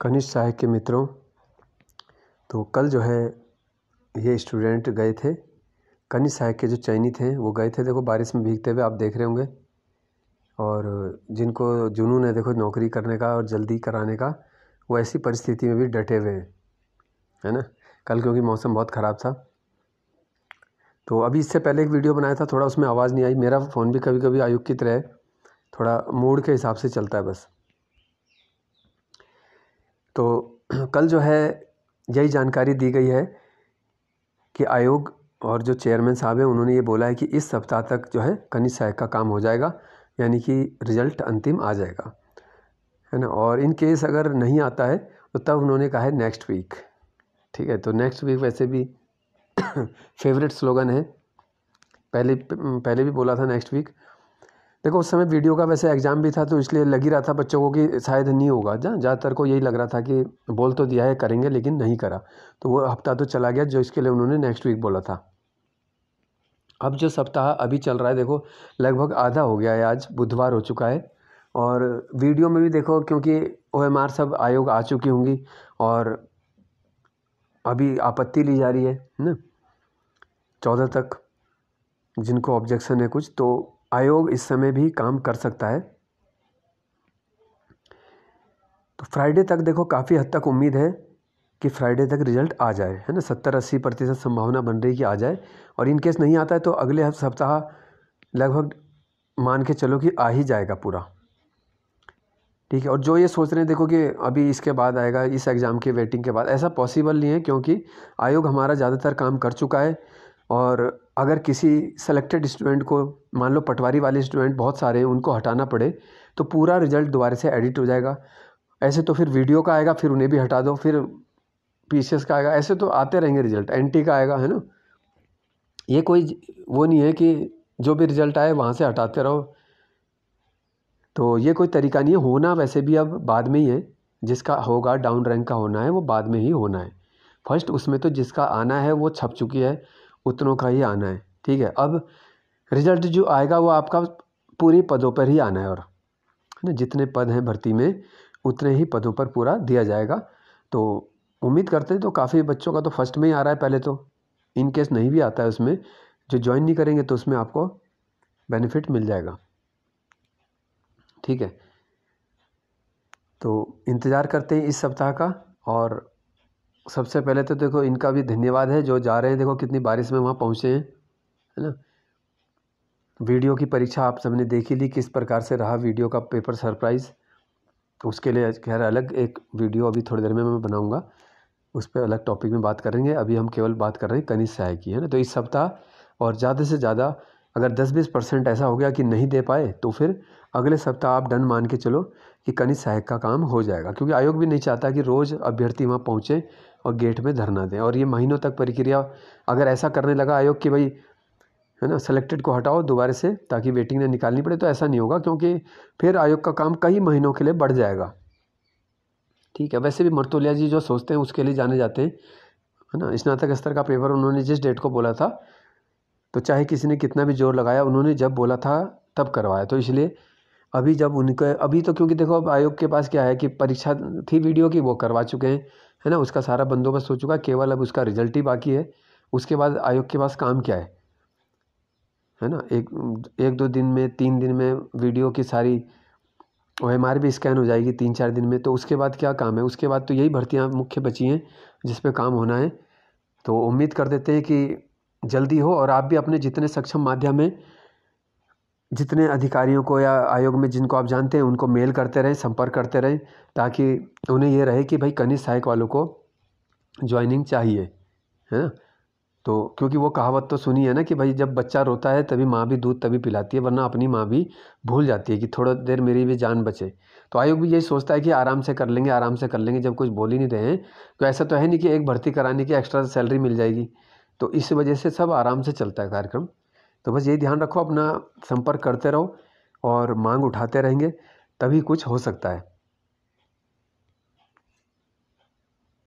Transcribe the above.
कनिष्ठ साहब के मित्रों तो कल जो है ये स्टूडेंट गए थे कनिष्ठ साहब के जो चयनित थे वो गए थे देखो बारिश में भीगते हुए आप देख रहे होंगे और जिनको जुनून है देखो नौकरी करने का और जल्दी कराने का वो ऐसी परिस्थिति में भी डटे हुए हैं है ना कल क्योंकि मौसम बहुत ख़राब था तो अभी इससे पहले एक वीडियो बनाया था थोड़ा उसमें आवाज़ नहीं आई मेरा फ़ोन भी कभी कभी आयुक्त रहे थोड़ा मूड के हिसाब से चलता है बस तो कल जो है यही जानकारी दी गई है कि आयोग और जो चेयरमैन साहब हैं उन्होंने ये बोला है कि इस सप्ताह तक जो है खनिज सहायक का काम हो जाएगा यानी कि रिज़ल्ट अंतिम आ जाएगा है ना और इन केस अगर नहीं आता है तो तब उन्होंने कहा है नेक्स्ट वीक ठीक है तो नेक्स्ट वीक वैसे भी फेवरेट स्लोगन है पहले पहले भी बोला था नेक्स्ट वीक देखो उस समय वीडियो का वैसे एग्ज़ाम भी था तो इसलिए लग ही रहा था बच्चों को कि शायद नहीं होगा ज़्यादातर को यही लग रहा था कि बोल तो दिया है करेंगे लेकिन नहीं करा तो वो हफ्ता तो चला गया जो इसके लिए उन्होंने नेक्स्ट वीक बोला था अब जो सप्ताह अभी चल रहा है देखो लगभग आधा हो गया है आज बुधवार हो चुका है और वीडियो में भी देखो क्योंकि ओ एम आर सब आयोग आ चुकी होंगी और अभी आपत्ति ली जा रही है ना चौदह तक जिनको ऑब्जेक्शन है कुछ तो आयोग इस समय भी काम कर सकता है तो फ्राइडे तक देखो काफ़ी हद तक उम्मीद है कि फ्राइडे तक रिजल्ट आ जाए है ना सत्तर अस्सी प्रतिशत संभावना बन रही कि आ जाए और इन केस नहीं आता है तो अगले सप्ताह लगभग मान के चलो कि आ ही जाएगा पूरा ठीक है और जो ये सोच रहे हैं देखो कि अभी इसके बाद आएगा इस एग्ज़ाम के वेटिंग के बाद ऐसा पॉसिबल नहीं है क्योंकि आयोग हमारा ज़्यादातर काम कर चुका है और अगर किसी सेलेक्टेड स्टूडेंट को मान लो पटवारी वाले स्टूडेंट बहुत सारे हैं उनको हटाना पड़े तो पूरा रिजल्ट दोबारा से एडिट हो जाएगा ऐसे तो फिर वीडियो का आएगा फिर उन्हें भी हटा दो फिर पी का आएगा ऐसे तो आते रहेंगे रिजल्ट एन का आएगा है ना ये कोई वो नहीं है कि जो भी रिजल्ट आए वहाँ से हटाते रहो तो ये कोई तरीका नहीं है होना वैसे भी अब बाद में ही है जिसका होगा डाउन रैंक का होना है वो बाद में ही होना है फर्स्ट उसमें तो जिसका आना है वो छप चुकी है उतनों का ही आना है ठीक है अब रिज़ल्ट जो आएगा वो आपका पूरी पदों पर ही आना है और है ना जितने पद हैं भर्ती में उतने ही पदों पर पूरा दिया जाएगा तो उम्मीद करते हैं तो काफ़ी बच्चों का तो फर्स्ट में ही आ रहा है पहले तो इन केस नहीं भी आता है उसमें जो ज्वाइन नहीं करेंगे तो उसमें आपको बेनिफिट मिल जाएगा ठीक है तो इंतज़ार करते हैं इस सप्ताह का और सबसे पहले तो देखो इनका भी धन्यवाद है जो जा रहे हैं देखो कितनी बारिश में वहाँ पहुँचे हैं है ना वीडियो की परीक्षा आप सबने देखी ली किस प्रकार से रहा वीडियो का पेपर सरप्राइज़ तो उसके लिए खैर अलग एक वीडियो अभी थोड़ी देर में मैं बनाऊँगा उस पर अलग टॉपिक में बात करेंगे अभी हम केवल बात कर रहे हैं कनिष्ठ सहाय की है ना तो इस सप्ताह और ज़्यादा से ज़्यादा अगर दस बीस परसेंट ऐसा हो गया कि नहीं दे पाए तो फिर अगले सप्ताह आप डन मान के चलो कि कनिष्ठ सहायक का काम हो जाएगा क्योंकि आयोग भी नहीं चाहता कि रोज़ अभ्यर्थी वहाँ पहुँचें और गेट में धरना दें और ये महीनों तक प्रक्रिया अगर ऐसा करने लगा आयोग कि भाई है ना सेलेक्टेड को हटाओ दोबारा से ताकि वेटिंग ना निकालनी पड़े तो ऐसा नहीं होगा क्योंकि फिर आयोग का काम कई महीनों के लिए बढ़ जाएगा ठीक है वैसे भी मर्तोलिया जी जो सोचते हैं उसके लिए जाने जाते हैं है ना स्नातक स्तर का पेपर उन्होंने जिस डेट को बोला था तो चाहे किसी ने कितना भी जोर लगाया उन्होंने जब बोला था तब करवाया तो इसलिए अभी जब उनके अभी तो क्योंकि देखो अब आयोग के पास क्या है कि परीक्षा थी वीडियो की वो करवा चुके हैं है ना उसका सारा बंदोबस्त हो चुका है केवल अब उसका रिजल्ट ही बाकी है उसके बाद आयोग के पास काम क्या है है ना एक एक दो दिन में तीन दिन में वीडियो की सारी ओ एम आर भी स्कैन हो जाएगी तीन चार दिन में तो उसके बाद क्या काम है उसके बाद तो यही भर्तियाँ मुख्य बची हैं जिस पर काम होना है तो उम्मीद कर देते हैं कि जल्दी हो और आप भी अपने जितने सक्षम माध्यम हैं जितने अधिकारियों को या आयोग में जिनको आप जानते हैं उनको मेल करते रहें संपर्क करते रहें ताकि उन्हें यह रहे कि भाई कनिष्ठ सहायक वालों को ज्वाइनिंग चाहिए है ना तो क्योंकि वो कहावत तो सुनी है ना कि भाई जब बच्चा रोता है तभी माँ भी दूध तभी पिलाती है वरना अपनी माँ भी भूल जाती है कि थोड़ा देर मेरी भी जान बचे तो आयोग भी यही सोचता है कि आराम से कर लेंगे आराम से कर लेंगे जब कुछ बोल ही नहीं रहे हैं तो ऐसा तो है नहीं कि एक भर्ती कराने की एक्स्ट्रा सैलरी मिल जाएगी तो इस वजह से सब आराम से चलता है कार्यक्रम तो बस यही ध्यान रखो अपना संपर्क करते रहो और मांग उठाते रहेंगे तभी कुछ हो सकता है